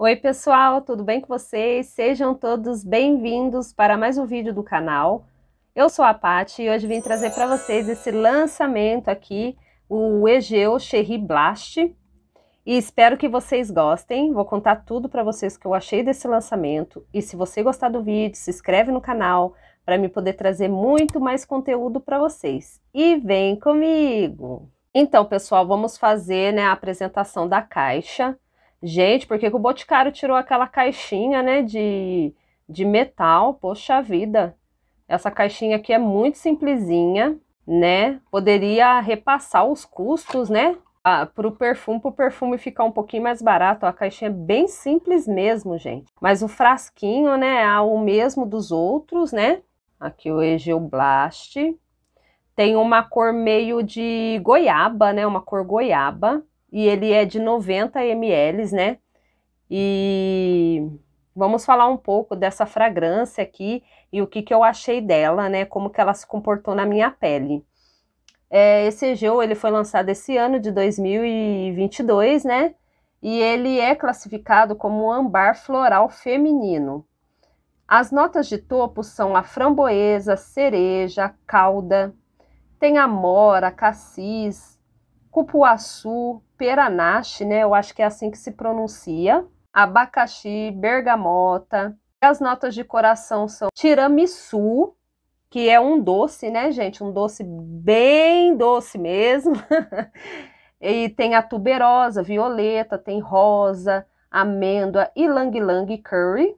Oi pessoal, tudo bem com vocês? Sejam todos bem-vindos para mais um vídeo do canal. Eu sou a Pati e hoje vim trazer para vocês esse lançamento aqui, o Egeu Cherry Blast. E espero que vocês gostem, vou contar tudo para vocês que eu achei desse lançamento. E se você gostar do vídeo, se inscreve no canal para me poder trazer muito mais conteúdo para vocês. E vem comigo! Então pessoal, vamos fazer né, a apresentação da caixa. Gente, por que, o Boticário tirou aquela caixinha, né, de, de metal? Poxa vida! Essa caixinha aqui é muito simplesinha, né? Poderia repassar os custos, né? Ah, para o perfume, para o perfume ficar um pouquinho mais barato. a caixinha é bem simples mesmo, gente. Mas o frasquinho, né, é o mesmo dos outros, né? Aqui o Egeu Blast. Tem uma cor meio de goiaba, né? Uma cor goiaba e ele é de 90 ml, né? E vamos falar um pouco dessa fragrância aqui e o que, que eu achei dela, né? Como que ela se comportou na minha pele. É, esse gel ele foi lançado esse ano de 2022, né? E ele é classificado como ambar floral feminino. As notas de topo são a framboesa, cereja, calda, tem amora, cassis, cupuaçu, peranache, né? Eu acho que é assim que se pronuncia, abacaxi, bergamota. As notas de coração são tiramisu, que é um doce, né, gente? Um doce bem doce mesmo. e tem a tuberosa, violeta, tem rosa, amêndoa, ylang-ylang curry.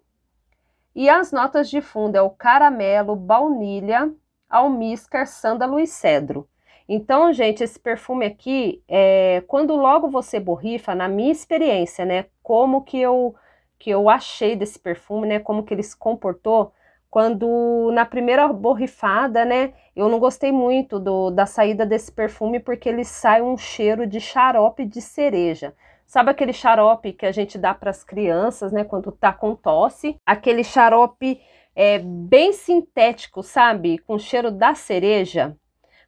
E as notas de fundo é o caramelo, baunilha, almíscar, sândalo e cedro. Então, gente, esse perfume aqui, é, quando logo você borrifa, na minha experiência, né, como que eu que eu achei desse perfume, né, como que ele se comportou quando na primeira borrifada, né, eu não gostei muito do, da saída desse perfume porque ele sai um cheiro de xarope de cereja. Sabe aquele xarope que a gente dá para as crianças, né, quando tá com tosse? Aquele xarope é bem sintético, sabe? Com cheiro da cereja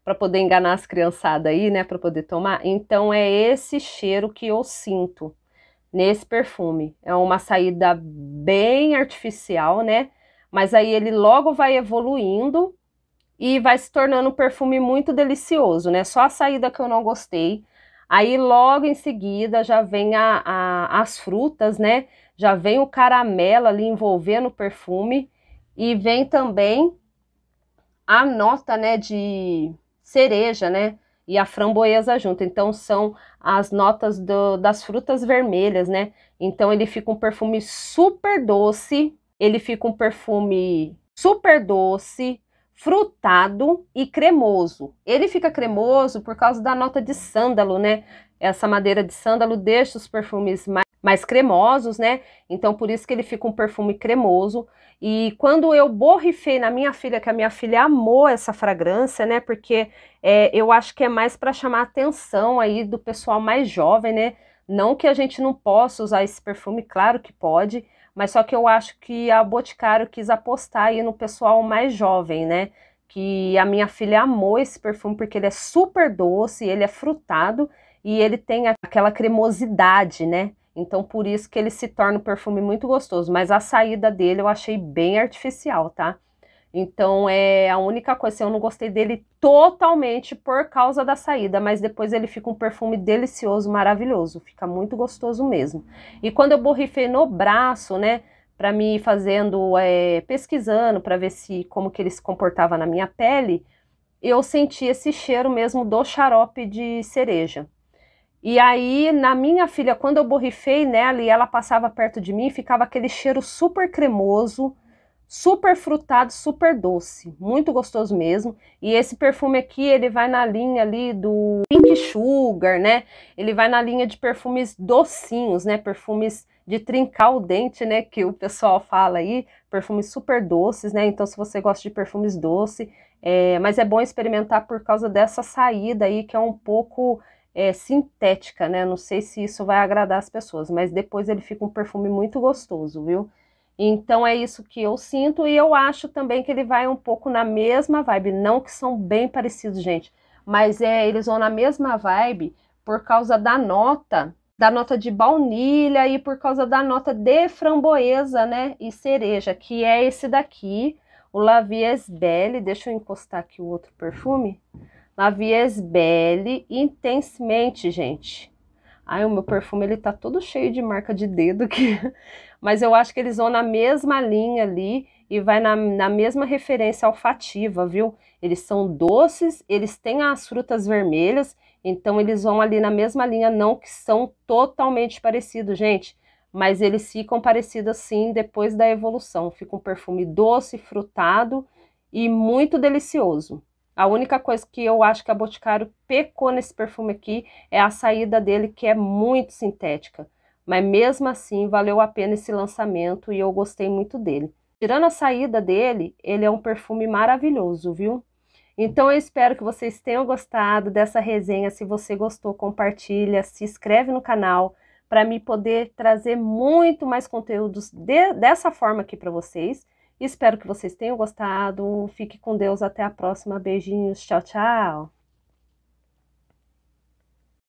para poder enganar as criançadas aí, né, para poder tomar. Então é esse cheiro que eu sinto nesse perfume. É uma saída bem artificial, né? Mas aí ele logo vai evoluindo e vai se tornando um perfume muito delicioso, né? Só a saída que eu não gostei. Aí logo em seguida já vem a, a, as frutas, né? Já vem o caramelo ali envolvendo o perfume e vem também a nota, né, de cereja, né? E a framboesa junto. Então são as notas do, das frutas vermelhas, né? Então ele fica um perfume super doce, ele fica um perfume super doce, frutado e cremoso. Ele fica cremoso por causa da nota de sândalo, né? Essa madeira de sândalo deixa os perfumes mais mais cremosos, né? Então por isso que ele fica um perfume cremoso. E quando eu borrifei na minha filha, que a minha filha amou essa fragrância, né? Porque é, eu acho que é mais para chamar a atenção aí do pessoal mais jovem, né? Não que a gente não possa usar esse perfume, claro que pode, mas só que eu acho que a Boticário quis apostar aí no pessoal mais jovem, né? Que a minha filha amou esse perfume porque ele é super doce, ele é frutado e ele tem aquela cremosidade, né? Então, por isso que ele se torna um perfume muito gostoso. Mas a saída dele eu achei bem artificial, tá? Então, é a única coisa. Assim, eu não gostei dele totalmente por causa da saída, mas depois ele fica um perfume delicioso, maravilhoso. Fica muito gostoso mesmo. E quando eu borrifei no braço, né? Para me fazendo, é, pesquisando, para ver se como que ele se comportava na minha pele, eu senti esse cheiro mesmo do xarope de cereja. E aí, na minha filha, quando eu borrifei nela e ela passava perto de mim, ficava aquele cheiro super cremoso, super frutado, super doce, muito gostoso mesmo. E esse perfume aqui, ele vai na linha ali do Pink Sugar, né? Ele vai na linha de perfumes docinhos, né? Perfumes de trincar o dente, né, que o pessoal fala aí, perfumes super doces, né? Então se você gosta de perfumes doces é... mas é bom experimentar por causa dessa saída aí que é um pouco é, sintética, né? Não sei se isso vai agradar as pessoas, mas depois ele fica um perfume muito gostoso, viu? Então é isso que eu sinto e eu acho também que ele vai um pouco na mesma vibe, não que são bem parecidos, gente, mas é eles vão na mesma vibe por causa da nota, da nota de baunilha e por causa da nota de framboesa, né? E cereja, que é esse daqui, o Lavies Belle. Deixa eu encostar aqui o outro perfume La Belle intensamente, gente. Ai, o meu perfume ele tá todo cheio de marca de dedo aqui, mas eu acho que eles vão na mesma linha ali e vai na, na mesma referência olfativa, viu? Eles são doces, eles têm as frutas vermelhas, então eles vão ali na mesma linha, não que são totalmente parecidos, gente, mas eles ficam parecidos sim depois da evolução. Fica um perfume doce, frutado e muito delicioso. A única coisa que eu acho que a Boticário pecou nesse perfume aqui é a saída dele, que é muito sintética. Mas mesmo assim, valeu a pena esse lançamento e eu gostei muito dele. Tirando a saída dele, ele é um perfume maravilhoso, viu? Então eu espero que vocês tenham gostado dessa resenha. Se você gostou, compartilha, se inscreve no canal para me poder trazer muito mais conteúdos de, dessa forma aqui para vocês. Espero que vocês tenham gostado. Fique com Deus. Até a próxima. Beijinhos. Tchau, tchau.